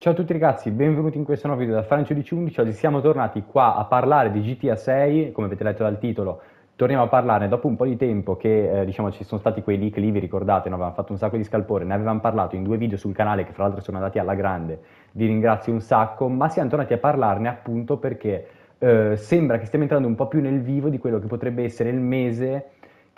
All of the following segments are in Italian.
Ciao a tutti ragazzi, benvenuti in questo nuovo video da Francio 1111. Oggi siamo tornati qua a parlare di GTA 6, come avete letto dal titolo. Torniamo a parlarne dopo un po' di tempo che eh, diciamo ci sono stati quei leak lì, vi ricordate, no? avevamo fatto un sacco di scalpore, ne avevamo parlato in due video sul canale che fra l'altro sono andati alla grande, vi ringrazio un sacco, ma siamo tornati a parlarne appunto perché eh, sembra che stiamo entrando un po' più nel vivo di quello che potrebbe essere il mese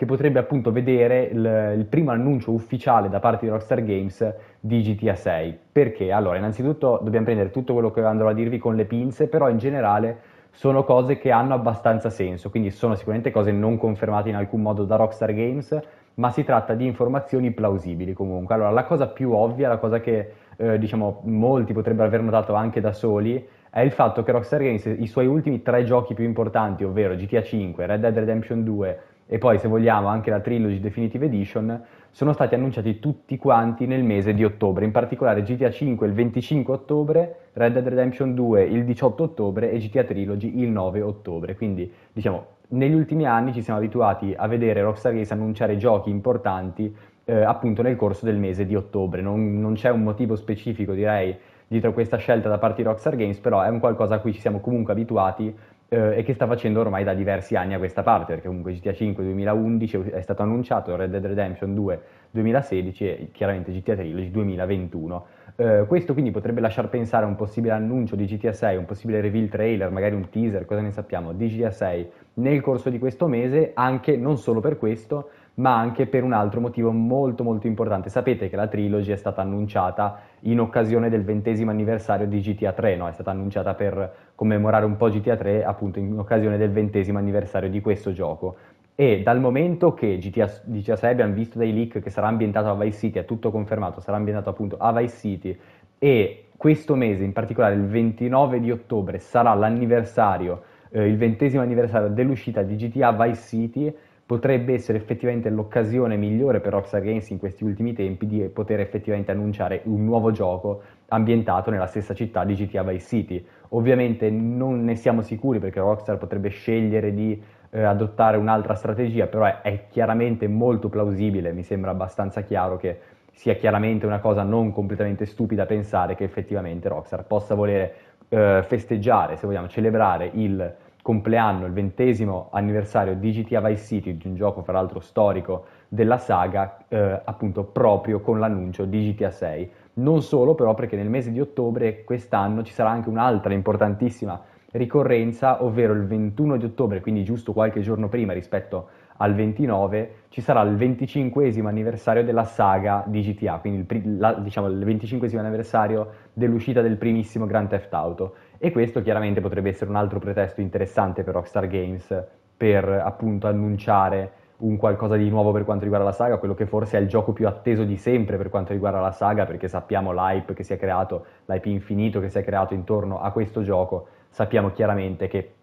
che potrebbe appunto vedere il, il, primo annuncio ufficiale da parte di Rockstar Games di GTA 6. Perché? Allora, innanzitutto dobbiamo prendere tutto quello che andrò a dirvi con le pinze, però in generale sono cose che hanno abbastanza senso, quindi sono sicuramente cose non confermate in alcun modo da Rockstar Games, ma si tratta di informazioni plausibili comunque. Allora, la cosa più ovvia, la cosa che eh, diciamo molti potrebbero aver notato anche da soli, è il fatto che Rockstar Games i suoi ultimi tre giochi più importanti, ovvero GTA 5, Red Dead Redemption 2 e poi se vogliamo anche la Trilogy Definitive Edition, sono stati annunciati tutti quanti nel mese di ottobre, in particolare GTA 5 il 25 ottobre, Red Dead Redemption 2 il 18 ottobre e GTA Trilogy il 9 ottobre. Quindi diciamo, negli ultimi anni ci siamo abituati a vedere Rockstar Games annunciare giochi importanti eh, appunto nel corso del mese di ottobre, non, non c'è un motivo specifico direi dietro questa scelta da parte di Rockstar Games, però è un qualcosa a cui ci siamo comunque abituati eh, e che sta facendo ormai da diversi anni a questa parte, perché comunque GTA 5 2011 è stato annunciato, Red Dead Redemption 2 2016 e chiaramente GTA Trilogy 2021. Eh, questo quindi potrebbe lasciar pensare a un possibile annuncio di GTA 6, un possibile reveal trailer, magari un teaser, cosa ne sappiamo, di GTA 6 nel corso di questo mese, anche non solo per questo, ma anche per un altro motivo molto molto importante. Sapete che la trilogy è stata annunciata in occasione del ventesimo anniversario di GTA 3, no? è stata annunciata per commemorare un po' GTA 3 appunto in occasione del ventesimo anniversario di questo gioco. E dal momento che GTA 16 abbiamo visto dai leak che sarà ambientato a Vice City, è tutto confermato, sarà ambientato appunto a Vice City e questo mese, in particolare il 29 di ottobre, sarà l'anniversario, eh, il ventesimo anniversario dell'uscita di GTA Vice City potrebbe essere effettivamente l'occasione migliore per Rockstar Games in questi ultimi tempi di poter effettivamente annunciare un nuovo gioco ambientato nella stessa città di GTA Vice City. Ovviamente non ne siamo sicuri perché Rockstar potrebbe scegliere di eh, adottare un'altra strategia, però è, è chiaramente molto plausibile, mi sembra abbastanza chiaro che sia chiaramente una cosa non completamente stupida pensare che effettivamente Rockstar possa volere eh, festeggiare, se vogliamo, celebrare il compleanno, il ventesimo anniversario di GTA Vice City, di un gioco fra l'altro storico della saga, eh, appunto proprio con l'annuncio di GTA 6. Non solo però perché nel mese di ottobre quest'anno ci sarà anche un'altra importantissima ricorrenza, ovvero il 21 di ottobre, quindi giusto qualche giorno prima rispetto al 29 ci sarà il 25 anniversario della saga di GTA, quindi il, la, diciamo, il 25 anniversario dell'uscita del primissimo Grand Theft Auto. E questo chiaramente potrebbe essere un altro pretesto interessante per Rockstar Games per appunto annunciare un qualcosa di nuovo per quanto riguarda la saga, quello che forse è il gioco più atteso di sempre per quanto riguarda la saga, perché sappiamo l'hype che si è creato, l'hype infinito che si è creato intorno a questo gioco, sappiamo chiaramente che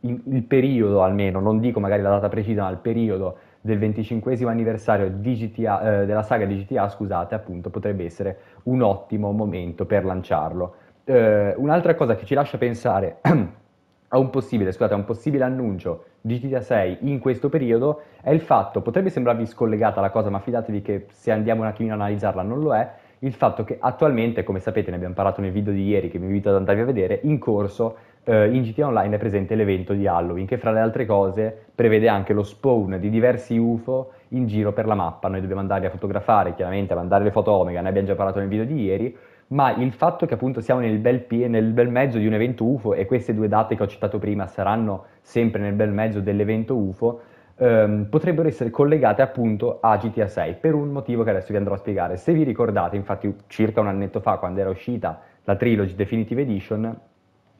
il, il periodo almeno, non dico magari la data precisa, ma il periodo del 25 anniversario GTA, eh, della saga di GTA, scusate, appunto, potrebbe essere un ottimo momento per lanciarlo. Eh, un'altra cosa che ci lascia pensare a un possibile, scusate, a un possibile annuncio di GTA 6 in questo periodo è il fatto, potrebbe sembrarvi scollegata la cosa, ma fidatevi che se andiamo un attimino ad analizzarla non lo è, il fatto che attualmente, come sapete, ne abbiamo parlato nel video di ieri che vi invito ad andarvi a vedere, in corso eh, in GTA Online è presente l'evento di Halloween, che fra le altre cose prevede anche lo spawn di diversi UFO in giro per la mappa. Noi dobbiamo andarli a fotografare, chiaramente, a mandare le foto Omega, ne abbiamo già parlato nel video di ieri, ma il fatto che appunto siamo nel bel, pie- nel bel, mezzo di un evento UFO e queste due date che ho citato prima saranno sempre nel bel mezzo dell'evento UFO, ehm, potrebbero essere collegate appunto a GTA 6 per un motivo che adesso vi andrò a spiegare. Se vi ricordate, infatti circa un annetto fa, quando era uscita la Trilogy Definitive Edition,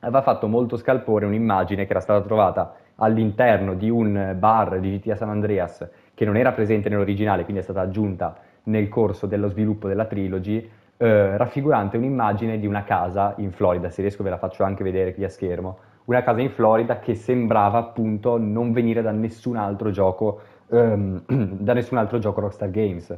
aveva eh, fatto molto scalpore un'immagine che era stata trovata all'interno di un bar di GTA San Andreas che non era presente nell'originale, quindi è stata aggiunta nel corso dello sviluppo della trilogy, eh, raffigurante un'immagine di una casa in Florida, se riesco ve la faccio anche vedere qui a schermo, una casa in Florida che sembrava appunto non venire da nessun altro gioco, ehm, da nessun altro gioco Rockstar Games.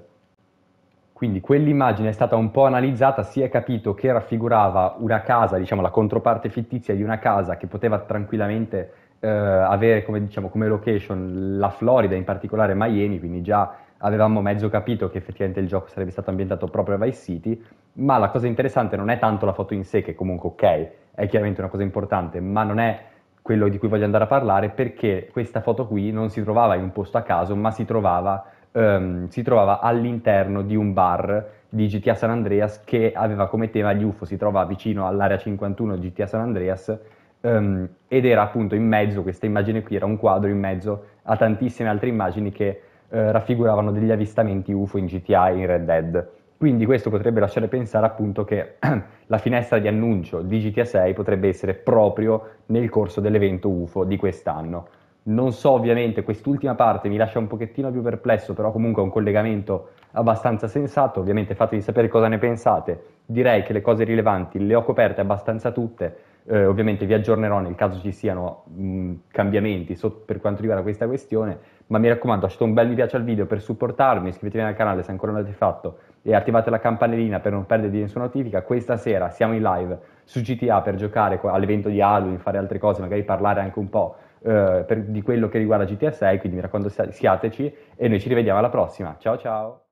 Quindi quell'immagine è stata un po' analizzata, si è capito che raffigurava una casa, diciamo la controparte fittizia di una casa che poteva tranquillamente eh, avere come, diciamo, come location la Florida, in particolare Miami, quindi già avevamo mezzo capito che effettivamente il gioco sarebbe stato ambientato proprio a Vice City, ma la cosa interessante non è tanto la foto in sé, che comunque ok, è chiaramente una cosa importante, ma non è quello di cui voglio andare a parlare perché questa foto qui non si trovava in un posto a caso, ma si trovava ehm, si trovava all'interno di un bar di GTA San Andreas che aveva come tema gli UFO, si trova vicino all'area 51 di GTA San Andreas ehm, ed era appunto in mezzo, questa immagine qui era un quadro in mezzo a tantissime altre immagini che eh, raffiguravano degli avvistamenti UFO in GTA e in Red Dead. Quindi questo potrebbe lasciare pensare appunto che la finestra di annuncio di GTA 6 potrebbe essere proprio nel corso dell'evento UFO di quest'anno. Non so ovviamente, quest'ultima parte mi lascia un pochettino più perplesso, però comunque è un collegamento abbastanza sensato, ovviamente fatemi sapere cosa ne pensate, direi che le cose rilevanti le ho coperte abbastanza tutte, eh, ovviamente vi aggiornerò nel caso ci siano mh, mm, cambiamenti so, per quanto riguarda questa questione, ma mi raccomando lasciate un bel mi piace al video per supportarmi, iscrivetevi al canale se ancora non l'avete fatto e attivate la campanellina per non perdervi nessuna notifica, questa sera siamo in live su GTA per giocare all'evento di Halloween, fare altre cose, magari parlare anche un po' Eh, per, di quello che riguarda GTA 6, quindi mi raccomando siateci e noi ci rivediamo alla prossima. Ciao ciao!